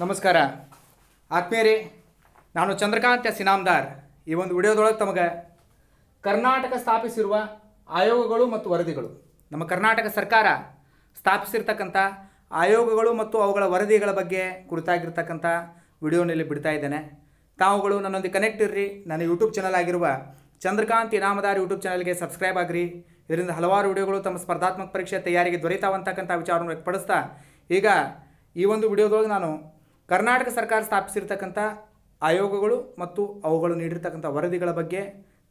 ನಮಸ್ಕಾರ ಆತ್ಮೀಯರೇ ನಾನು ಚಂದ್ರಕಾಂತ್ ಸಿನಾಮ್ದಾರ್ ಈ ಒಂದು ವಿಡಿಯೋದೊಳಗೆ ತಮಗೆ ಕರ್ನಾಟಕ ಸ್ಥಾಪಿಸಿರುವ ಆಯೋಗಗಳು ಮತ್ತು ವರದಿಗಳು ನಮ್ಮ ಕರ್ನಾಟಕ ಸರ್ಕಾರ ಸ್ಥಾಪಿಸಿರ್ತಕ್ಕಂಥ ಆಯೋಗಗಳು ಮತ್ತು ಅವುಗಳ ವರದಿಗಳ ಬಗ್ಗೆ ಕುರಿತಾಗಿರ್ತಕ್ಕಂಥ ವಿಡಿಯೋನಲ್ಲಿ ಬಿಡ್ತಾ ಇದ್ದೇನೆ ತಾವುಗಳು ನನ್ನೊಂದಿಗೆ ಕನೆಕ್ಟ್ ಇರ್ರಿ ನನ್ನ ಯೂಟ್ಯೂಬ್ ಚಾನಲ್ ಆಗಿರುವ ಚಂದ್ರಕಾಂತ್ ಇನಾಮದಾರ್ ಯೂಟ್ಯೂಬ್ ಚಾನಲ್ಗೆ ಸಬ್ಸ್ಕ್ರೈಬ್ ಆಗ್ರಿ ಇದರಿಂದ ಹಲವಾರು ವಿಡಿಯೋಗಳು ತಮ್ಮ ಸ್ಪರ್ಧಾತ್ಮಕ ಪರೀಕ್ಷೆ ತಯಾರಿಗೆ ದೊರೆಯುತ್ತಾವಂತಕ್ಕಂಥ ವಿಚಾರವನ್ನು ವ್ಯಕ್ತಪಡಿಸ್ತಾ ಈಗ ಈ ಒಂದು ವಿಡಿಯೋದೊಳಗೆ ನಾನು ಕರ್ನಾಟಕ ಸರ್ಕಾರ ಸ್ಥಾಪಿಸಿರ್ತಕ್ಕಂಥ ಆಯೋಗಗಳು ಮತ್ತು ಅವುಗಳು ನೀಡಿರ್ತಕ್ಕಂಥ ವರದಿಗಳ ಬಗ್ಗೆ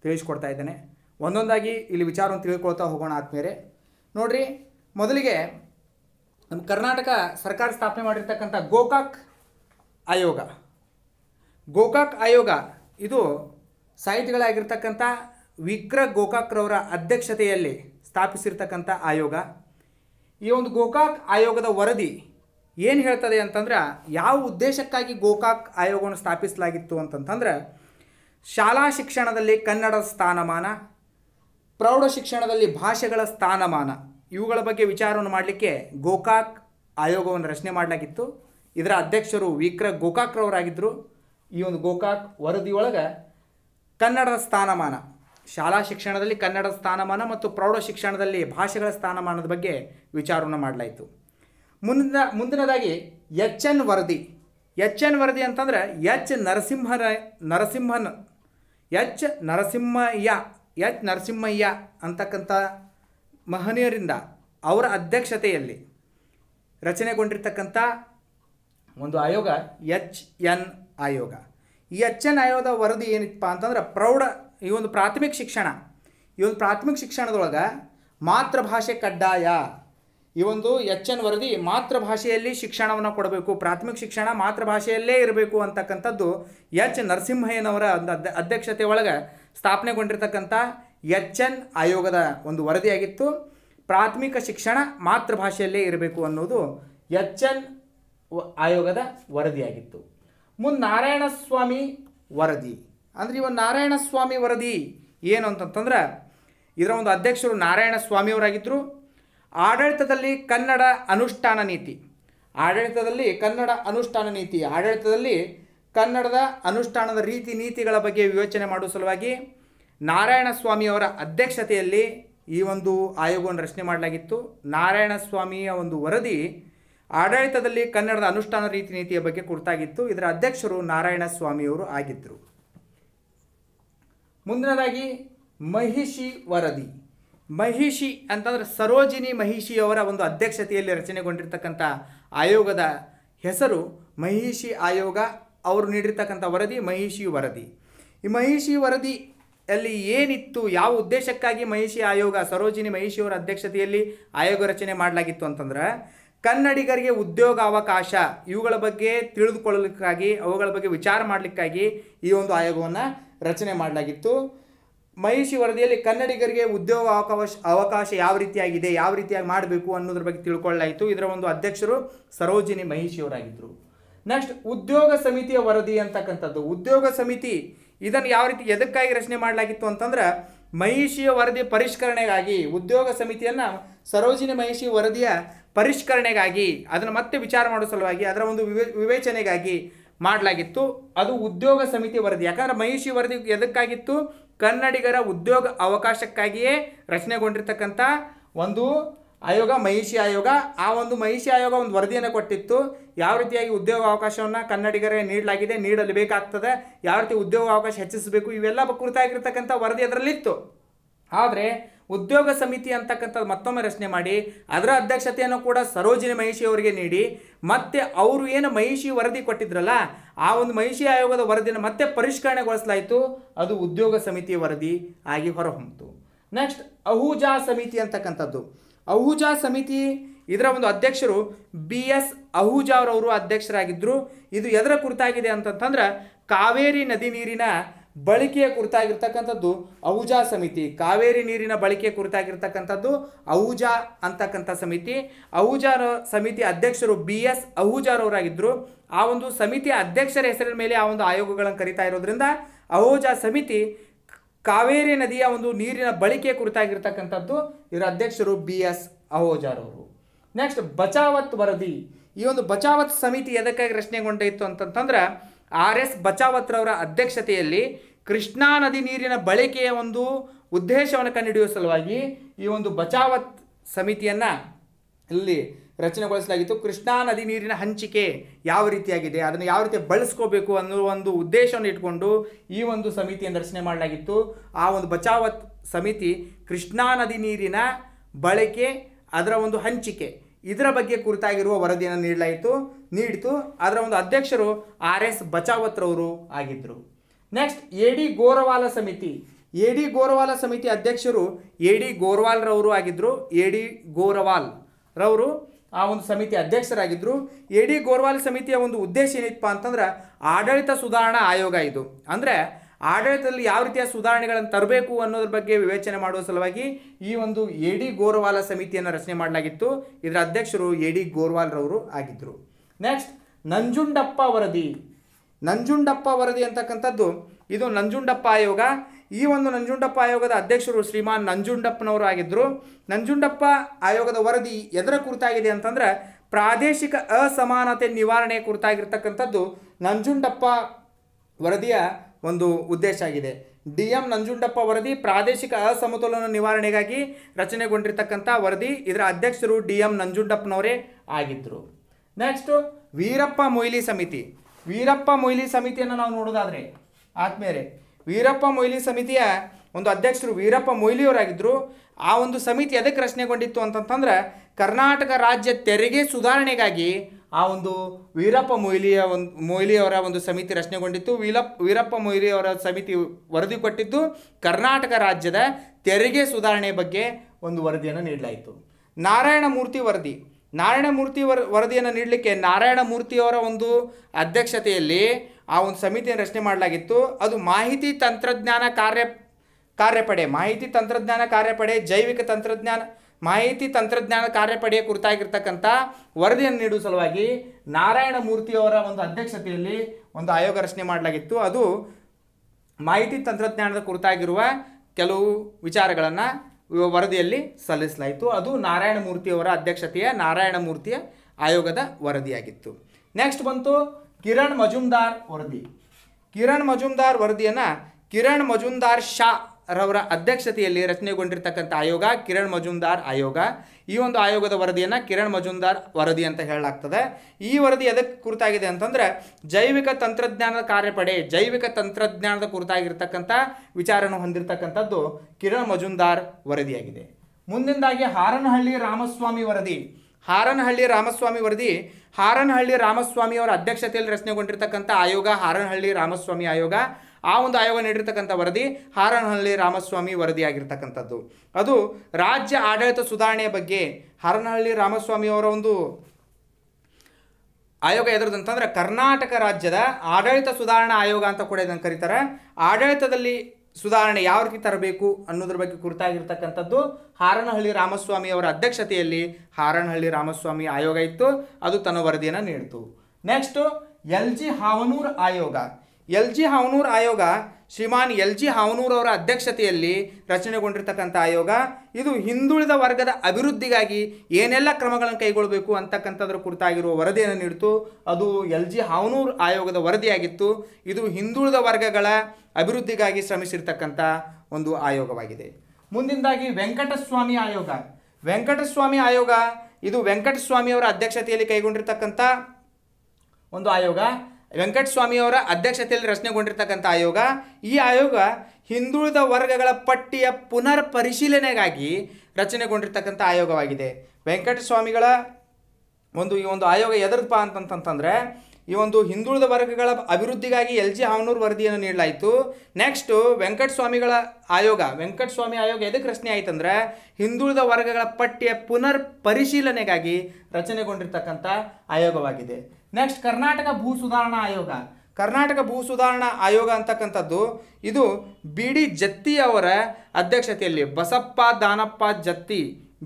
ತಿಳಿಸ್ಕೊಡ್ತಾ ಇದ್ದೇನೆ ಒಂದೊಂದಾಗಿ ಇಲ್ಲಿ ವಿಚಾರವನ್ನು ತಿಳ್ಕೊಳ್ತಾ ಹೋಗೋಣ ಆದ್ಮೇಲೆ ನೋಡಿರಿ ಮೊದಲಿಗೆ ನಮ್ಮ ಕರ್ನಾಟಕ ಸರ್ಕಾರ ಸ್ಥಾಪನೆ ಮಾಡಿರ್ತಕ್ಕಂಥ ಗೋಕಾಕ್ ಆಯೋಗ ಗೋಕಾಕ್ ಆಯೋಗ ಇದು ಸಾಹಿತಿಗಳಾಗಿರ್ತಕ್ಕಂಥ ವಿಕ್ರ ಗೋಕಾಕ್ರವರ ಅಧ್ಯಕ್ಷತೆಯಲ್ಲಿ ಸ್ಥಾಪಿಸಿರ್ತಕ್ಕಂಥ ಆಯೋಗ ಈ ಒಂದು ಗೋಕಾಕ್ ಆಯೋಗದ ವರದಿ ಏನು ಹೇಳ್ತದೆ ಅಂತಂದ್ರೆ ಯಾವ ಉದ್ದೇಶಕ್ಕಾಗಿ ಗೋಕಾಕ್ ಆಯೋಗವನ್ನು ಸ್ಥಾಪಿಸಲಾಗಿತ್ತು ಅಂತಂತಂದ್ರೆ ಶಾಲಾ ಶಿಕ್ಷಣದಲ್ಲಿ ಕನ್ನಡದ ಸ್ಥಾನಮಾನ ಪ್ರೌಢ ಶಿಕ್ಷಣದಲ್ಲಿ ಭಾಷೆಗಳ ಸ್ಥಾನಮಾನ ಇವುಗಳ ಬಗ್ಗೆ ವಿಚಾರವನ್ನು ಮಾಡಲಿಕ್ಕೆ ಗೋಕಾಕ್ ಆಯೋಗವನ್ನು ರಚನೆ ಮಾಡಲಾಗಿತ್ತು ಇದರ ಅಧ್ಯಕ್ಷರು ವಿಕ್ರ ಗೋಕಾಕ್ರವರಾಗಿದ್ದರು ಈ ಒಂದು ಗೋಕಾಕ್ ವರದಿಯೊಳಗೆ ಕನ್ನಡದ ಸ್ಥಾನಮಾನ ಶಾಲಾ ಶಿಕ್ಷಣದಲ್ಲಿ ಕನ್ನಡದ ಸ್ಥಾನಮಾನ ಮತ್ತು ಪ್ರೌಢ ಶಿಕ್ಷಣದಲ್ಲಿ ಭಾಷೆಗಳ ಸ್ಥಾನಮಾನದ ಬಗ್ಗೆ ವಿಚಾರವನ್ನು ಮಾಡಲಾಯಿತು ಮುಂದಿನ ಮುಂದಿನದಾಗಿ ಎಚ್ ಎನ್ ವರದಿ ಎಚ್ ಎನ್ ವರದಿ ಅಂತಂದರೆ H Narasimharaya Narasimhan H Narasimhaiah H Narasimhaiah ಅಂತಕ್ಕಂಥ ಮಹನೀಯರಿಂದ ಅವರ ಅಧ್ಯಕ್ಷತೆಯಲ್ಲಿ ರಚನೆಗೊಂಡಿರ್ತಕ್ಕಂಥ ಒಂದು ಆಯೋಗ ಎಚ್ ಎನ್ ಆಯೋಗ ಈ ಎಚ್ ಎನ್ ಆಯೋಗದ ವರದಿ ಏನಿತ್ತಪ್ಪ ಅಂತಂದ್ರೆ ಪ್ರೌಢ ಈ ಒಂದು ಪ್ರಾಥಮಿಕ ಶಿಕ್ಷಣ ಈ ಒಂದು ಪ್ರಾಥಮಿಕ ಶಿಕ್ಷಣದೊಳಗೆ ಮಾತೃಭಾಷೆ ಕಡ್ಡಾಯ ಈ ಒಂದು ಎಚ್ ಎನ್ ವರದಿ ಮಾತೃಭಾಷೆಯಲ್ಲಿ ಶಿಕ್ಷಣವನ್ನು ಕೊಡಬೇಕು ಪ್ರಾಥಮಿಕ ಶಿಕ್ಷಣ ಮಾತೃಭಾಷೆಯಲ್ಲೇ ಇರಬೇಕು ಅಂತಕ್ಕಂಥದ್ದು ಎಚ್ ನರಸಿಂಹಯ್ಯನವರ ಒಂದು ಅಧ್ಯ ಅಧ್ಯಕ್ಷತೆ ಒಳಗೆ ಸ್ಥಾಪನೆಗೊಂಡಿರ್ತಕ್ಕಂಥ ಎಚ್ ಎನ್ ಆಯೋಗದ ಒಂದು ವರದಿಯಾಗಿತ್ತು ಪ್ರಾಥಮಿಕ ಶಿಕ್ಷಣ ಮಾತೃಭಾಷೆಯಲ್ಲೇ ಇರಬೇಕು ಅನ್ನೋದು ಎಚ್ ಎನ್ ಆಯೋಗದ ವರದಿಯಾಗಿತ್ತು ಮುಂದೆ ನಾರಾಯಣಸ್ವಾಮಿ ವರದಿ ಅಂದರೆ ಇವನ್ ನಾರಾಯಣಸ್ವಾಮಿ ವರದಿ ಏನು ಅಂತಂತಂದ್ರೆ ಇದರ ಒಂದು ಅಧ್ಯಕ್ಷರು ನಾರಾಯಣಸ್ವಾಮಿಯವರಾಗಿದ್ದರು ಆಡಳಿತದಲ್ಲಿ ಕನ್ನಡ ಅನುಷ್ಠಾನ ನೀತಿ ಆಡಳಿತದಲ್ಲಿ ಕನ್ನಡ ಅನುಷ್ಠಾನ ನೀತಿ ಆಡಳಿತದಲ್ಲಿ ಕನ್ನಡದ ಅನುಷ್ಠಾನದ ರೀತಿ ನೀತಿಗಳ ಬಗ್ಗೆ ವಿವೇಚನೆ ಮಾಡುವ ಸಲುವಾಗಿ ನಾರಾಯಣಸ್ವಾಮಿಯವರ ಅಧ್ಯಕ್ಷತೆಯಲ್ಲಿ ಈ ಒಂದು ಆಯೋಗವನ್ನು ರಚನೆ ಮಾಡಲಾಗಿತ್ತು ನಾರಾಯಣಸ್ವಾಮಿಯ ಒಂದು ವರದಿ ಆಡಳಿತದಲ್ಲಿ ಕನ್ನಡದ ಅನುಷ್ಠಾನ ರೀತಿ ನೀತಿಯ ಬಗ್ಗೆ ಕುರಿತಾಗಿತ್ತು ಇದರ ಅಧ್ಯಕ್ಷರು ಸ್ವಾಮಿಯವರು ಆಗಿದ್ದರು ಮುಂದಿನದಾಗಿ ಮಹಿಷಿ ವರದಿ ಮಹಿಷಿ ಅಂತಂದರೆ ಸರೋಜಿನಿ ಮಹಿಷಿಯವರ ಒಂದು ಅಧ್ಯಕ್ಷತೆಯಲ್ಲಿ ರಚನೆಗೊಂಡಿರ್ತಕ್ಕಂಥ ಆಯೋಗದ ಹೆಸರು ಮಹಿಷಿ ಆಯೋಗ ಅವರು ನೀಡಿರ್ತಕ್ಕಂಥ ವರದಿ ಮಹಿಷಿ ವರದಿ ಈ ಮಹಿಷಿ ವರದಿಯಲ್ಲಿ ಏನಿತ್ತು ಯಾವ ಉದ್ದೇಶಕ್ಕಾಗಿ ಮಹಿಷಿ ಆಯೋಗ ಸರೋಜಿನಿ ಮಹಿಷಿಯವರ ಅಧ್ಯಕ್ಷತೆಯಲ್ಲಿ ಆಯೋಗ ರಚನೆ ಮಾಡಲಾಗಿತ್ತು ಅಂತಂದ್ರೆ ಕನ್ನಡಿಗರಿಗೆ ಉದ್ಯೋಗ ಅವಕಾಶ ಇವುಗಳ ಬಗ್ಗೆ ತಿಳಿದುಕೊಳ್ಳಲಿಕ್ಕಾಗಿ ಅವುಗಳ ಬಗ್ಗೆ ವಿಚಾರ ಮಾಡಲಿಕ್ಕಾಗಿ ಈ ಒಂದು ಆಯೋಗವನ್ನು ರಚನೆ ಮಾಡಲಾಗಿತ್ತು ಮಹಿಷಿ ವರದಿಯಲ್ಲಿ ಕನ್ನಡಿಗರಿಗೆ ಉದ್ಯೋಗ ಅವಕಾಶ ಅವಕಾಶ ಯಾವ ರೀತಿಯಾಗಿದೆ ಯಾವ ರೀತಿಯಾಗಿ ಮಾಡಬೇಕು ಅನ್ನೋದ್ರ ಬಗ್ಗೆ ತಿಳ್ಕೊಳ್ಳಾಯಿತು ಇದರ ಒಂದು ಅಧ್ಯಕ್ಷರು ಸರೋಜಿನಿ ಮಹಿಷಿಯವರಾಗಿದ್ದರು ನೆಕ್ಸ್ಟ್ ಉದ್ಯೋಗ ಸಮಿತಿಯ ವರದಿ ಅಂತಕ್ಕಂಥದ್ದು ಉದ್ಯೋಗ ಸಮಿತಿ ಇದನ್ನು ಯಾವ ರೀತಿ ಎದಕ್ಕಾಗಿ ರಚನೆ ಮಾಡಲಾಗಿತ್ತು ಅಂತಂದ್ರೆ ಮಹಿಷಿಯ ವರದಿ ಪರಿಷ್ಕರಣೆಗಾಗಿ ಉದ್ಯೋಗ ಸಮಿತಿಯನ್ನು ಸರೋಜಿನಿ ಮಹಿಷಿ ವರದಿಯ ಪರಿಷ್ಕರಣೆಗಾಗಿ ಅದನ್ನು ಮತ್ತೆ ವಿಚಾರ ಮಾಡೋ ಸಲುವಾಗಿ ಅದರ ಒಂದು ವಿವೇಚನೆಗಾಗಿ ಮಾಡಲಾಗಿತ್ತು ಅದು ಉದ್ಯೋಗ ಸಮಿತಿ ವರದಿ ಯಾಕಂದರೆ ಮಹಿಷಿ ವರದಿ ಎದಕ್ಕಾಗಿತ್ತು ಕನ್ನಡಿಗರ ಉದ್ಯೋಗ ಅವಕಾಶಕ್ಕಾಗಿಯೇ ರಚನೆಗೊಂಡಿರ್ತಕ್ಕಂಥ ಒಂದು ಆಯೋಗ ಮಹಿಷಿ ಆಯೋಗ ಆ ಒಂದು ಮಹಿಷಿ ಆಯೋಗ ಒಂದು ವರದಿಯನ್ನು ಕೊಟ್ಟಿತ್ತು ಯಾವ ರೀತಿಯಾಗಿ ಉದ್ಯೋಗ ಅವಕಾಶವನ್ನು ಕನ್ನಡಿಗರೇ ನೀಡಲಾಗಿದೆ ನೀಡಲು ಬೇಕಾಗ್ತದೆ ಯಾವ ರೀತಿ ಉದ್ಯೋಗ ಅವಕಾಶ ಹೆಚ್ಚಿಸಬೇಕು ಇವೆಲ್ಲ ಕುರಿತಾಗಿರ್ತಕ್ಕಂಥ ವರದಿ ಅದರಲ್ಲಿತ್ತು ಆದರೆ ಉದ್ಯೋಗ ಸಮಿತಿ ಅಂತಕ್ಕಂಥದ್ದು ಮತ್ತೊಮ್ಮೆ ರಚನೆ ಮಾಡಿ ಅದರ ಅಧ್ಯಕ್ಷತೆಯನ್ನು ಕೂಡ ಸರೋಜಿನಿ ಮಹಿಷಿ ಅವರಿಗೆ ನೀಡಿ ಮತ್ತೆ ಅವರು ಏನು ಮಹಿಷಿ ವರದಿ ಕೊಟ್ಟಿದ್ರಲ್ಲ ಆ ಒಂದು ಮಹಿಷಿ ಆಯೋಗದ ವರದಿನ ಮತ್ತೆ ಪರಿಷ್ಕರಣೆಗೊಳಿಸಲಾಯಿತು ಅದು ಉದ್ಯೋಗ ಸಮಿತಿ ವರದಿ ಆಗಿ ಹೊರಹೊಮ್ಮಿತು ನೆಕ್ಸ್ಟ್ ಅಹುಜಾ ಸಮಿತಿ ಅಂತಕ್ಕಂಥದ್ದು ಅಹುಜಾ ಸಮಿತಿ ಇದರ ಒಂದು ಅಧ್ಯಕ್ಷರು ಬಿ ಎಸ್ ಅಹುಜಾ ಅವರವರು ಅಧ್ಯಕ್ಷರಾಗಿದ್ದರು ಇದು ಎದರ ಕುರಿತಾಗಿದೆ ಅಂತಂತಂದ್ರೆ ಕಾವೇರಿ ನದಿ ನೀರಿನ ಬಳಕೆಯ ಕುರಿತಾಗಿರ್ತಕ್ಕಂಥದ್ದು ಔಜಾ ಸಮಿತಿ ಕಾವೇರಿ ನೀರಿನ ಬಳಕೆ ಕುರಿತಾಗಿರ್ತಕ್ಕಂಥದ್ದು ಔಜಾ ಅಂತಕ್ಕಂಥ ಸಮಿತಿ ಔಜಾ ಸಮಿತಿ ಅಧ್ಯಕ್ಷರು ಬಿ ಎಸ್ ಅಹುಜಾರವರಾಗಿದ್ದರು ಆ ಒಂದು ಸಮಿತಿಯ ಅಧ್ಯಕ್ಷರ ಹೆಸರಿನ ಮೇಲೆ ಆ ಒಂದು ಆಯೋಗಗಳನ್ನು ಕರಿತಾ ಇರೋದ್ರಿಂದ ಅಹುಜಾ ಸಮಿತಿ ಕಾವೇರಿ ನದಿಯ ಒಂದು ನೀರಿನ ಬಳಕೆ ಕುರಿತಾಗಿರ್ತಕ್ಕಂಥದ್ದು ಇದರ ಅಧ್ಯಕ್ಷರು ಬಿ ಎಸ್ ಅಹೋಜಾರವರು ನೆಕ್ಸ್ಟ್ ಬಚಾವತ್ ವರದಿ ಈ ಒಂದು ಬಚಾವತ್ ಸಮಿತಿ ಎದಕ್ಕಾಗಿ ರಚನೆಗೊಂಡಿತ್ತು ಅಂತಂತಂದ್ರೆ ಆರ್ ಎಸ್ ಬಚಾವತ್ರವರ ಅಧ್ಯಕ್ಷತೆಯಲ್ಲಿ ಕೃಷ್ಣಾ ನದಿ ನೀರಿನ ಬಳಕೆಯ ಒಂದು ಉದ್ದೇಶವನ್ನು ಕಂಡುಹಿಡಿಯುವ ಸಲುವಾಗಿ ಈ ಒಂದು ಬಚಾವತ್ ಸಮಿತಿಯನ್ನು ಇಲ್ಲಿ ರಚನೆಗೊಳಿಸಲಾಗಿತ್ತು ಕೃಷ್ಣಾ ನದಿ ನೀರಿನ ಹಂಚಿಕೆ ಯಾವ ರೀತಿಯಾಗಿದೆ ಅದನ್ನು ಯಾವ ರೀತಿ ಬಳಸ್ಕೋಬೇಕು ಅನ್ನೋ ಒಂದು ಉದ್ದೇಶವನ್ನು ಇಟ್ಕೊಂಡು ಈ ಒಂದು ಸಮಿತಿಯನ್ನು ರಚನೆ ಮಾಡಲಾಗಿತ್ತು ಆ ಒಂದು ಬಚಾವತ್ ಸಮಿತಿ ಕೃಷ್ಣಾ ನದಿ ನೀರಿನ ಬಳಕೆ ಅದರ ಒಂದು ಹಂಚಿಕೆ ಇದರ ಬಗ್ಗೆ ಕುರಿತಾಗಿರುವ ವರದಿಯನ್ನು ನೀಡಲಾಯಿತು ನೀಡಿತು ಅದರ ಒಂದು ಅಧ್ಯಕ್ಷರು ಆರ್ ಎಸ್ ಬಚಾವತ್ರವರು ಆಗಿದ್ದರು ನೆಕ್ಸ್ಟ್ ಎ ಡಿ ಗೋರವಾಲ ಸಮಿತಿ ಎ ಡಿ ಗೋರವಾಲ ಸಮಿತಿ ಅಧ್ಯಕ್ಷರು ಎ ಡಿ ರವರು ಆಗಿದ್ದರು ಎ ಡಿ ಗೋರವಾಲ್ ರವರು ಆ ಒಂದು ಸಮಿತಿ ಅಧ್ಯಕ್ಷರಾಗಿದ್ದರು ಎ ಡಿ ಗೋರವಾಲ್ ಸಮಿತಿಯ ಒಂದು ಉದ್ದೇಶ ಏನಿತ್ತಪ್ಪ ಅಂತಂದ್ರೆ ಆಡಳಿತ ಸುಧಾರಣಾ ಆಯೋಗ ಇದು ಅಂದರೆ ಆಡಳಿತದಲ್ಲಿ ಯಾವ ರೀತಿಯ ಸುಧಾರಣೆಗಳನ್ನು ತರಬೇಕು ಅನ್ನೋದ್ರ ಬಗ್ಗೆ ವಿವೇಚನೆ ಮಾಡುವ ಸಲುವಾಗಿ ಈ ಒಂದು ಎ ಡಿ ಗೋರ್ವಾಲ ಸಮಿತಿಯನ್ನು ರಚನೆ ಮಾಡಲಾಗಿತ್ತು ಇದರ ಅಧ್ಯಕ್ಷರು ಎ ಡಿ ಗೋರ್ವಾಲ್ರವರು ಆಗಿದ್ದರು ನೆಕ್ಸ್ಟ್ ನಂಜುಂಡಪ್ಪ ವರದಿ ನಂಜುಂಡಪ್ಪ ವರದಿ ಅಂತಕ್ಕಂಥದ್ದು ಇದು ನಂಜುಂಡಪ್ಪ ಆಯೋಗ ಈ ಒಂದು ನಂಜುಂಡಪ್ಪ ಆಯೋಗದ ಅಧ್ಯಕ್ಷರು ಶ್ರೀಮಾನ್ ನಂಜುಂಡಪ್ಪನವರು ಆಗಿದ್ದರು ನಂಜುಂಡಪ್ಪ ಆಯೋಗದ ವರದಿ ಎದರ ಕುರಿತಾಗಿದೆ ಅಂತಂದ್ರೆ ಪ್ರಾದೇಶಿಕ ಅಸಮಾನತೆ ನಿವಾರಣೆ ಕುರಿತಾಗಿರ್ತಕ್ಕಂಥದ್ದು ನಂಜುಂಡಪ್ಪ ವರದಿಯ ಒಂದು ಉದ್ದೇಶ ಆಗಿದೆ ಡಿ ಎಂ ನಂಜುಂಡಪ್ಪ ವರದಿ ಪ್ರಾದೇಶಿಕ ಅಸಮತೋಲನ ನಿವಾರಣೆಗಾಗಿ ರಚನೆಗೊಂಡಿರ್ತಕ್ಕಂಥ ವರದಿ ಇದರ ಅಧ್ಯಕ್ಷರು ಡಿ ಎಂ ನಂಜುಂಡಪ್ಪನವರೇ ಆಗಿದ್ದರು ನೆಕ್ಸ್ಟು ವೀರಪ್ಪ ಮೊಯ್ಲಿ ಸಮಿತಿ ವೀರಪ್ಪ ಮೊಯ್ಲಿ ಸಮಿತಿಯನ್ನು ನಾವು ನೋಡೋದಾದರೆ ಆದ್ಮೇಲೆ ವೀರಪ್ಪ ಮೊಯ್ಲಿ ಸಮಿತಿಯ ಒಂದು ಅಧ್ಯಕ್ಷರು ವೀರಪ್ಪ ಮೊಯ್ಲಿಯವರಾಗಿದ್ದರು ಆ ಒಂದು ಸಮಿತಿ ಅದಕ್ಕೆ ರಚನೆಗೊಂಡಿತ್ತು ಅಂತಂತಂದ್ರೆ ಕರ್ನಾಟಕ ರಾಜ್ಯ ತೆರಿಗೆ ಸುಧಾರಣೆಗಾಗಿ ಆ ಒಂದು ವೀರಪ್ಪ ಮೊಯ್ಲಿಯ ಒಂದು ಮೊಯ್ಲಿಯವರ ಒಂದು ಸಮಿತಿ ರಚನೆಗೊಂಡಿತ್ತು ವೀಲಪ್ ವೀರಪ್ಪ ಮೊಯ್ಲಿಯವರ ಸಮಿತಿ ವರದಿ ಕೊಟ್ಟಿದ್ದು ಕರ್ನಾಟಕ ರಾಜ್ಯದ ತೆರಿಗೆ ಸುಧಾರಣೆ ಬಗ್ಗೆ ಒಂದು ವರದಿಯನ್ನು ನೀಡಲಾಯಿತು ನಾರಾಯಣ ಮೂರ್ತಿ ವರದಿ ನಾರಾಯಣ ವರ ವರದಿಯನ್ನು ನೀಡಲಿಕ್ಕೆ ನಾರಾಯಣ ಮೂರ್ತಿಯವರ ಒಂದು ಅಧ್ಯಕ್ಷತೆಯಲ್ಲಿ ಆ ಒಂದು ಸಮಿತಿಯನ್ನು ರಚನೆ ಮಾಡಲಾಗಿತ್ತು ಅದು ಮಾಹಿತಿ ತಂತ್ರಜ್ಞಾನ ಕಾರ್ಯ ಕಾರ್ಯಪಡೆ ಮಾಹಿತಿ ತಂತ್ರಜ್ಞಾನ ಕಾರ್ಯಪಡೆ ಜೈವಿಕ ತಂತ್ರಜ್ಞಾನ ಮಾಹಿತಿ ತಂತ್ರಜ್ಞಾನ ಕಾರ್ಯಪಡೆಯ ಕುರಿತಾಗಿರ್ತಕ್ಕಂಥ ವರದಿಯನ್ನು ನೀಡುವ ಸಲುವಾಗಿ ನಾರಾಯಣ ಮೂರ್ತಿಯವರ ಒಂದು ಅಧ್ಯಕ್ಷತೆಯಲ್ಲಿ ಒಂದು ಆಯೋಗ ರಚನೆ ಮಾಡಲಾಗಿತ್ತು ಅದು ಮಾಹಿತಿ ತಂತ್ರಜ್ಞಾನದ ಕುರಿತಾಗಿರುವ ಕೆಲವು ವಿಚಾರಗಳನ್ನು ವರದಿಯಲ್ಲಿ ಸಲ್ಲಿಸಲಾಯಿತು ಅದು ನಾರಾಯಣ ಮೂರ್ತಿಯವರ ಅಧ್ಯಕ್ಷತೆಯ ನಾರಾಯಣ ಮೂರ್ತಿಯ ಆಯೋಗದ ವರದಿಯಾಗಿತ್ತು ನೆಕ್ಸ್ಟ್ ಬಂತು ಕಿರಣ್ ಮಜುಮ್ದಾರ್ ವರದಿ ಕಿರಣ್ ಮಜುಮ್ದಾರ್ ವರದಿಯನ್ನು ಕಿರಣ್ ಮಜುಮ್ದಾರ್ ಶಾ ರವರ ಅಧ್ಯಕ್ಷತೆಯಲ್ಲಿ ರಚನೆಗೊಂಡಿರ್ತಕ್ಕಂಥ ಆಯೋಗ ಕಿರಣ್ ಮಜುಂದಾರ್ ಆಯೋಗ ಈ ಒಂದು ಆಯೋಗದ ವರದಿಯನ್ನು ಕಿರಣ್ ಮಜುಂದಾರ್ ವರದಿ ಅಂತ ಹೇಳಲಾಗ್ತದೆ ಈ ವರದಿ ಅದಕ್ಕೆ ಕುರಿತಾಗಿದೆ ಅಂತಂದರೆ ಜೈವಿಕ ತಂತ್ರಜ್ಞಾನದ ಕಾರ್ಯಪಡೆ ಜೈವಿಕ ತಂತ್ರಜ್ಞಾನದ ಕುರಿತಾಗಿರ್ತಕ್ಕಂಥ ವಿಚಾರವನ್ನು ಹೊಂದಿರತಕ್ಕಂಥದ್ದು ಕಿರಣ್ ಮಜುಂದಾರ್ ವರದಿಯಾಗಿದೆ ಮುಂದಿನದಾಗಿ ಹಾರನಹಳ್ಳಿ ರಾಮಸ್ವಾಮಿ ವರದಿ ಹಾರನಹಳ್ಳಿ ರಾಮಸ್ವಾಮಿ ವರದಿ ಹಾರನಹಳ್ಳಿ ರಾಮಸ್ವಾಮಿ ಅವರ ಅಧ್ಯಕ್ಷತೆಯಲ್ಲಿ ರಚನೆಗೊಂಡಿರ್ತಕ್ಕಂಥ ಆಯೋಗ ಹಾರನಹಳ್ಳಿ ರಾಮಸ್ವಾಮಿ ಆಯೋಗ ಆ ಒಂದು ಆಯೋಗ ನೀಡಿರ್ತಕ್ಕಂಥ ವರದಿ ಹಾರನಹಳ್ಳಿ ರಾಮಸ್ವಾಮಿ ವರದಿಯಾಗಿರ್ತಕ್ಕಂಥದ್ದು ಅದು ರಾಜ್ಯ ಆಡಳಿತ ಸುಧಾರಣೆಯ ಬಗ್ಗೆ ಹಾರನಹಳ್ಳಿ ರಾಮಸ್ವಾಮಿ ಅವರ ಒಂದು ಆಯೋಗ ಎದುರದು ಕರ್ನಾಟಕ ರಾಜ್ಯದ ಆಡಳಿತ ಸುಧಾರಣಾ ಆಯೋಗ ಅಂತ ಕೂಡ ಇದನ್ನು ಕರೀತಾರೆ ಆಡಳಿತದಲ್ಲಿ ಸುಧಾರಣೆ ಯಾವ ರೀತಿ ತರಬೇಕು ಅನ್ನೋದ್ರ ಬಗ್ಗೆ ಕುರಿತಾಗಿರ್ತಕ್ಕಂಥದ್ದು ಹಾರನಹಳ್ಳಿ ರಾಮಸ್ವಾಮಿ ಅವರ ಅಧ್ಯಕ್ಷತೆಯಲ್ಲಿ ಹಾರನಹಳ್ಳಿ ರಾಮಸ್ವಾಮಿ ಆಯೋಗ ಇತ್ತು ಅದು ತನ್ನ ವರದಿಯನ್ನು ನೀಡಿತು ನೆಕ್ಸ್ಟು ಎಲ್ ಜಿ ಹಾವನೂರ್ ಆಯೋಗ ಎಲ್ ಜಿ ಹಾವನೂರು ಆಯೋಗ ಶ್ರೀಮಾನ್ ಎಲ್ ಜಿ ಅವರ ಅಧ್ಯಕ್ಷತೆಯಲ್ಲಿ ರಚನೆಗೊಂಡಿರ್ತಕ್ಕಂಥ ಆಯೋಗ ಇದು ಹಿಂದುಳಿದ ವರ್ಗದ ಅಭಿವೃದ್ಧಿಗಾಗಿ ಏನೆಲ್ಲ ಕ್ರಮಗಳನ್ನು ಕೈಗೊಳ್ಳಬೇಕು ಅಂತಕ್ಕಂಥದ್ರ ಕುರಿತಾಗಿರುವ ವರದಿಯನ್ನು ನೀಡಿತು ಅದು ಎಲ್ ಜಿ ಹಾವನೂರು ಆಯೋಗದ ವರದಿಯಾಗಿತ್ತು ಇದು ಹಿಂದುಳಿದ ವರ್ಗಗಳ ಅಭಿವೃದ್ಧಿಗಾಗಿ ಶ್ರಮಿಸಿರ್ತಕ್ಕಂಥ ಒಂದು ಆಯೋಗವಾಗಿದೆ ಮುಂದಿನದಾಗಿ ವೆಂಕಟಸ್ವಾಮಿ ಆಯೋಗ ವೆಂಕಟಸ್ವಾಮಿ ಆಯೋಗ ಇದು ಅವರ ಅಧ್ಯಕ್ಷತೆಯಲ್ಲಿ ಕೈಗೊಂಡಿರ್ತಕ್ಕಂಥ ಒಂದು ಆಯೋಗ ವೆಂಕಟಸ್ವಾಮಿಯವರ ಅಧ್ಯಕ್ಷತೆಯಲ್ಲಿ ರಚನೆಗೊಂಡಿರ್ತಕ್ಕಂಥ ಆಯೋಗ ಈ ಆಯೋಗ ಹಿಂದುಳಿದ ವರ್ಗಗಳ ಪಟ್ಟಿಯ ಪುನರ್ ಪರಿಶೀಲನೆಗಾಗಿ ರಚನೆಗೊಂಡಿರ್ತಕ್ಕಂಥ ಆಯೋಗವಾಗಿದೆ ವೆಂಕಟಸ್ವಾಮಿಗಳ ಒಂದು ಈ ಒಂದು ಆಯೋಗ ಎದುರುಪ ಅಂತಂತಂದ್ರೆ ಈ ಒಂದು ಹಿಂದುಳಿದ ವರ್ಗಗಳ ಅಭಿವೃದ್ಧಿಗಾಗಿ ಎಲ್ ಜಿ ಹಾವನೂರು ವರದಿಯನ್ನು ನೀಡಲಾಯಿತು ನೆಕ್ಸ್ಟು ವೆಂಕಟಸ್ವಾಮಿಗಳ ಆಯೋಗ ವೆಂಕಟಸ್ವಾಮಿ ಆಯೋಗ ಎದಕ್ಕೆ ರಚನೆ ಅಂದ್ರೆ ಹಿಂದುಳಿದ ವರ್ಗಗಳ ಪಟ್ಟಿಯ ಪುನರ್ ಪರಿಶೀಲನೆಗಾಗಿ ರಚನೆಗೊಂಡಿರ್ತಕ್ಕಂಥ ಆಯೋಗವಾಗಿದೆ ನೆಕ್ಸ್ಟ್ ಕರ್ನಾಟಕ ಭೂ ಸುಧಾರಣಾ ಆಯೋಗ ಕರ್ನಾಟಕ ಭೂ ಸುಧಾರಣಾ ಆಯೋಗ ಅಂತಕ್ಕಂಥದ್ದು ಇದು ಬಿ ಡಿ ಜತ್ತಿ ಅವರ ಅಧ್ಯಕ್ಷತೆಯಲ್ಲಿ ಬಸಪ್ಪ ದಾನಪ್ಪ ಜತ್ತಿ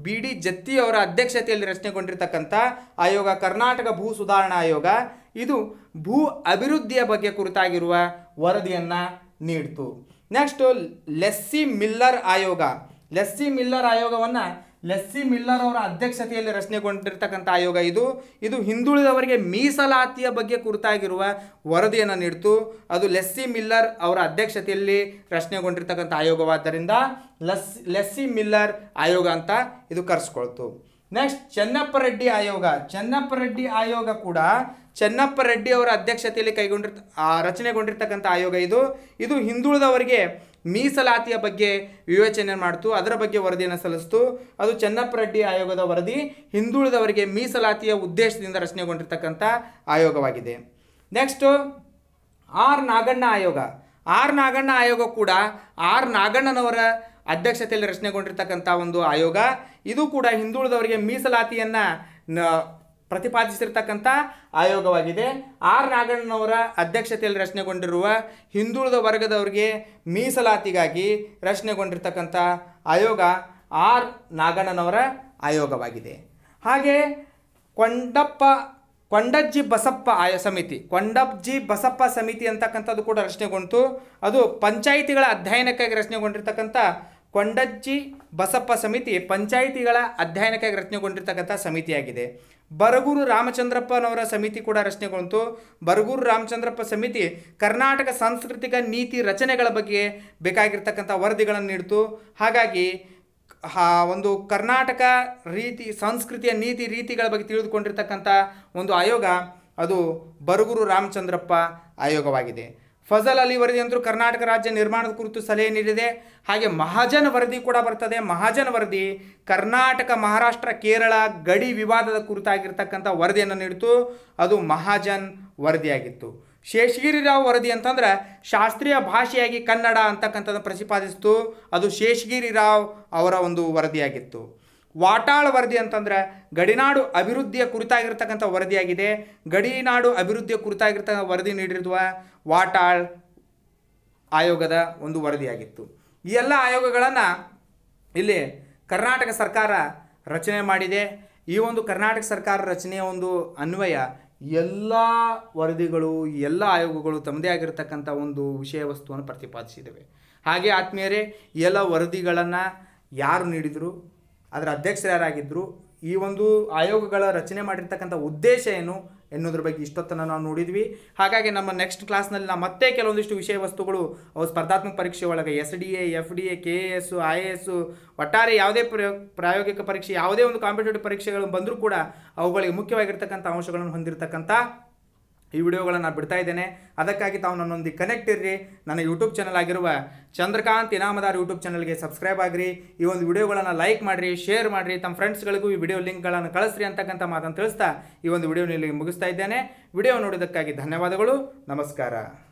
ಬಿ ಡಿ ಜತ್ತಿ ಅವರ ಅಧ್ಯಕ್ಷತೆಯಲ್ಲಿ ರಚನೆಗೊಂಡಿರ್ತಕ್ಕಂಥ ಆಯೋಗ ಕರ್ನಾಟಕ ಭೂ ಸುಧಾರಣಾ ಆಯೋಗ ಇದು ಭೂ ಅಭಿವೃದ್ಧಿಯ ಬಗ್ಗೆ ಕುರಿತಾಗಿರುವ ವರದಿಯನ್ನು ನೀಡ್ತು ನೆಕ್ಸ್ಟ್ ಲೆಸ್ಸಿ ಮಿಲ್ಲರ್ ಆಯೋಗ ಲೆಸ್ಸಿ ಮಿಲ್ಲರ್ ಆಯೋಗವನ್ನು ಲೆಸ್ಸಿ ಮಿಲ್ಲರ್ ಅವರ ಅಧ್ಯಕ್ಷತೆಯಲ್ಲಿ ರಚನೆಗೊಂಡಿರ್ತಕ್ಕಂಥ ಆಯೋಗ ಇದು ಇದು ಹಿಂದುಳಿದವರಿಗೆ ಮೀಸಲಾತಿಯ ಬಗ್ಗೆ ಕುರಿತಾಗಿರುವ ವರದಿಯನ್ನು ನೀಡಿತು ಅದು ಲೆಸ್ಸಿ ಮಿಲ್ಲರ್ ಅವರ ಅಧ್ಯಕ್ಷತೆಯಲ್ಲಿ ರಚನೆಗೊಂಡಿರ್ತಕ್ಕಂಥ ಆಯೋಗವಾದ್ದರಿಂದ ಲಸ್ ಲೆಸ್ಸಿ ಮಿಲ್ಲರ್ ಆಯೋಗ ಅಂತ ಇದು ಕರೆಸ್ಕೊಳ್ತು ನೆಕ್ಸ್ಟ್ ರೆಡ್ಡಿ ಆಯೋಗ ರೆಡ್ಡಿ ಆಯೋಗ ಕೂಡ ಚನ್ನಪ್ಪ ರೆಡ್ಡಿ ಅವರ ಅಧ್ಯಕ್ಷತೆಯಲ್ಲಿ ಕೈಗೊಂಡಿರ್ತ ರಚನೆಗೊಂಡಿರ್ತಕ್ಕಂಥ ಆಯೋಗ ಇದು ಇದು ಹಿಂದುಳಿದವರಿಗೆ ಮೀಸಲಾತಿಯ ಬಗ್ಗೆ ವಿವೇಚನೆ ಮಾಡ್ತು ಅದರ ಬಗ್ಗೆ ವರದಿಯನ್ನು ಸಲ್ಲಿಸ್ತು ಅದು ಚನ್ನಪ್ಪ ರೆಡ್ಡಿ ಆಯೋಗದ ವರದಿ ಹಿಂದುಳಿದವರಿಗೆ ಮೀಸಲಾತಿಯ ಉದ್ದೇಶದಿಂದ ರಚನೆಗೊಂಡಿರ್ತಕ್ಕಂಥ ಆಯೋಗವಾಗಿದೆ ನೆಕ್ಸ್ಟು ಆರ್ ನಾಗಣ್ಣ ಆಯೋಗ ಆರ್ ನಾಗಣ್ಣ ಆಯೋಗ ಕೂಡ ಆರ್ ನಾಗಣ್ಣನವರ ಅಧ್ಯಕ್ಷತೆಯಲ್ಲಿ ರಚನೆಗೊಂಡಿರ್ತಕ್ಕಂಥ ಒಂದು ಆಯೋಗ ಇದು ಕೂಡ ಹಿಂದುಳಿದವರಿಗೆ ಮೀಸಲಾತಿಯನ್ನು ಪ್ರತಿಪಾದಿಸಿರ್ತಕ್ಕಂಥ ಆಯೋಗವಾಗಿದೆ ಆರ್ ನಾಗಣ್ಣನವರ ಅಧ್ಯಕ್ಷತೆಯಲ್ಲಿ ರಚನೆಗೊಂಡಿರುವ ಹಿಂದುಳಿದ ವರ್ಗದವರಿಗೆ ಮೀಸಲಾತಿಗಾಗಿ ರಚನೆಗೊಂಡಿರ್ತಕ್ಕಂಥ ಆಯೋಗ ಆರ್ ನಾಗಣ್ಣನವರ ಆಯೋಗವಾಗಿದೆ ಹಾಗೆ ಕೊಂಡಪ್ಪ ಕೊಂಡಜ್ಜಿ ಬಸಪ್ಪ ಆಯ ಸಮಿತಿ ಕೊಂಡಜ್ಜಿ ಬಸಪ್ಪ ಸಮಿತಿ ಅಂತಕ್ಕಂಥದ್ದು ಕೂಡ ರಚನೆಗೊಂಡಿತು ಅದು ಪಂಚಾಯಿತಿಗಳ ಅಧ್ಯಯನಕ್ಕಾಗಿ ರಚನೆಗೊಂಡಿರ್ತಕ್ಕಂಥ ಕೊಂಡಜ್ಜಿ ಬಸಪ್ಪ ಸಮಿತಿ ಪಂಚಾಯಿತಿಗಳ ಅಧ್ಯಯನಕ್ಕಾಗಿ ರಚನೆಗೊಂಡಿರ್ತಕ್ಕಂಥ ಸಮಿತಿಯಾಗಿದೆ ಬರಗೂರು ರಾಮಚಂದ್ರಪ್ಪನವರ ಸಮಿತಿ ಕೂಡ ರಚನೆಗೊಳ್ತು ಬರಗೂರು ರಾಮಚಂದ್ರಪ್ಪ ಸಮಿತಿ ಕರ್ನಾಟಕ ಸಾಂಸ್ಕೃತಿಕ ನೀತಿ ರಚನೆಗಳ ಬಗ್ಗೆ ಬೇಕಾಗಿರ್ತಕ್ಕಂಥ ವರದಿಗಳನ್ನು ನೀಡ್ತು ಹಾಗಾಗಿ ಒಂದು ಕರ್ನಾಟಕ ರೀತಿ ಸಂಸ್ಕೃತಿಯ ನೀತಿ ರೀತಿಗಳ ಬಗ್ಗೆ ತಿಳಿದುಕೊಂಡಿರ್ತಕ್ಕಂಥ ಒಂದು ಆಯೋಗ ಅದು ಬರಗೂರು ರಾಮಚಂದ್ರಪ್ಪ ಆಯೋಗವಾಗಿದೆ ಫಜಲ್ ಅಲಿ ವರದಿ ಅಂದರು ಕರ್ನಾಟಕ ರಾಜ್ಯ ನಿರ್ಮಾಣದ ಕುರಿತು ಸಲಹೆ ನೀಡಿದೆ ಹಾಗೆ ಮಹಾಜನ್ ವರದಿ ಕೂಡ ಬರ್ತದೆ ಮಹಾಜನ್ ವರದಿ ಕರ್ನಾಟಕ ಮಹಾರಾಷ್ಟ್ರ ಕೇರಳ ಗಡಿ ವಿವಾದದ ಕುರಿತಾಗಿರ್ತಕ್ಕಂಥ ವರದಿಯನ್ನು ನೀಡಿತು ಅದು ಮಹಾಜನ್ ವರದಿಯಾಗಿತ್ತು ರಾವ್ ವರದಿ ಅಂತಂದ್ರೆ ಶಾಸ್ತ್ರೀಯ ಭಾಷೆಯಾಗಿ ಕನ್ನಡ ಅಂತಕ್ಕಂಥದ್ದು ಪ್ರತಿಪಾದಿಸಿತು ಅದು ರಾವ್ ಅವರ ಒಂದು ವರದಿಯಾಗಿತ್ತು ವಾಟಾಳ್ ವರದಿ ಅಂತಂದರೆ ಗಡಿನಾಡು ಅಭಿವೃದ್ಧಿಯ ಕುರಿತಾಗಿರ್ತಕ್ಕಂಥ ವರದಿಯಾಗಿದೆ ಗಡಿನಾಡು ಅಭಿವೃದ್ಧಿಯ ಕುರಿತಾಗಿರ್ತಕ್ಕಂಥ ವರದಿ ನೀಡಿರುವ ವಾಟಾಳ್ ಆಯೋಗದ ಒಂದು ವರದಿಯಾಗಿತ್ತು ಈ ಎಲ್ಲ ಆಯೋಗಗಳನ್ನು ಇಲ್ಲಿ ಕರ್ನಾಟಕ ಸರ್ಕಾರ ರಚನೆ ಮಾಡಿದೆ ಈ ಒಂದು ಕರ್ನಾಟಕ ಸರ್ಕಾರ ರಚನೆಯ ಒಂದು ಅನ್ವಯ ಎಲ್ಲ ವರದಿಗಳು ಎಲ್ಲ ಆಯೋಗಗಳು ತಮ್ಮದೇ ಆಗಿರತಕ್ಕಂಥ ಒಂದು ವಿಷಯ ವಸ್ತುವನ್ನು ಪ್ರತಿಪಾದಿಸಿದ್ದೇವೆ ಹಾಗೆ ಆತ್ಮೀಯರೇ ಎಲ್ಲ ವರದಿಗಳನ್ನು ಯಾರು ನೀಡಿದರು ಅದರ ಅಧ್ಯಕ್ಷರು ಯಾರಾಗಿದ್ದರು ಈ ಒಂದು ಆಯೋಗಗಳ ರಚನೆ ಮಾಡಿರ್ತಕ್ಕಂಥ ಉದ್ದೇಶ ಏನು ಎನ್ನುವುದ್ರ ಬಗ್ಗೆ ಇಷ್ಟೊತ್ತನ್ನು ನಾವು ನೋಡಿದ್ವಿ ಹಾಗಾಗಿ ನಮ್ಮ ನೆಕ್ಸ್ಟ್ ಕ್ಲಾಸ್ನಲ್ಲಿ ನಾವು ಮತ್ತೆ ಕೆಲವೊಂದಿಷ್ಟು ವಿಷಯ ವಸ್ತುಗಳು ಅವು ಸ್ಪರ್ಧಾತ್ಮಕ ಪರೀಕ್ಷೆ ಒಳಗೆ S D A F D A K A S I A S ಒಟ್ಟಾರೆ ಯಾವುದೇ ಪ್ರಾಯೋಗಿಕ ಪರೀಕ್ಷೆ ಯಾವುದೇ ಒಂದು ಕಾಂಪಿಟೇಟಿವ್ ಪರೀಕ್ಷೆಗಳು ಬಂದರೂ ಕೂಡ ಅವುಗಳಿಗೆ ಮುಖ್ಯವಾಗಿರ್ತಕ್ಕಂಥ ಅಂಶಗಳನ್ನು ಹೊಂದಿರತಕ್ಕಂಥ ಈ ವಿಡಿಯೋಗಳನ್ನು ಬಿಡ್ತಾ ಇದ್ದೇನೆ ಅದಕ್ಕಾಗಿ ತಾವು ನನ್ನೊಂದಿಗೆ ಕನೆಕ್ಟ್ ಇರ್ರಿ ನನ್ನ ಯೂಟ್ಯೂಬ್ ಚಾನಲ್ ಆಗಿರುವ ಚಂದ್ರಕಾಂತ್ ಇನಾಮದಾರ್ ಯೂಟ್ಯೂಬ್ ಚಾನಲ್ಗೆ ಸಬ್ಸ್ಕ್ರೈಬ್ ಆಗಿರಿ ಈ ಒಂದು ವಿಡಿಯೋಗಳನ್ನು ಲೈಕ್ ಮಾಡಿರಿ ಶೇರ್ ಮಾಡಿರಿ ತಮ್ಮ ಫ್ರೆಂಡ್ಸ್ಗಳಿಗೂ ಈ ವಿಡಿಯೋ ಲಿಂಕ್ಗಳನ್ನು ಕಳಿಸ್ರಿ ಅಂತಕ್ಕಂಥ ಮಾತನ್ನು ತಿಳಿಸ್ತಾ ಈ ಒಂದು ವಿಡಿಯೋ ಇಲ್ಲಿಗೆ ಮುಗಿಸ್ತಾ ಇದ್ದೇನೆ ವಿಡಿಯೋ ನೋಡೋದಕ್ಕಾಗಿ ಧನ್ಯವಾದಗಳು ನಮಸ್ಕಾರ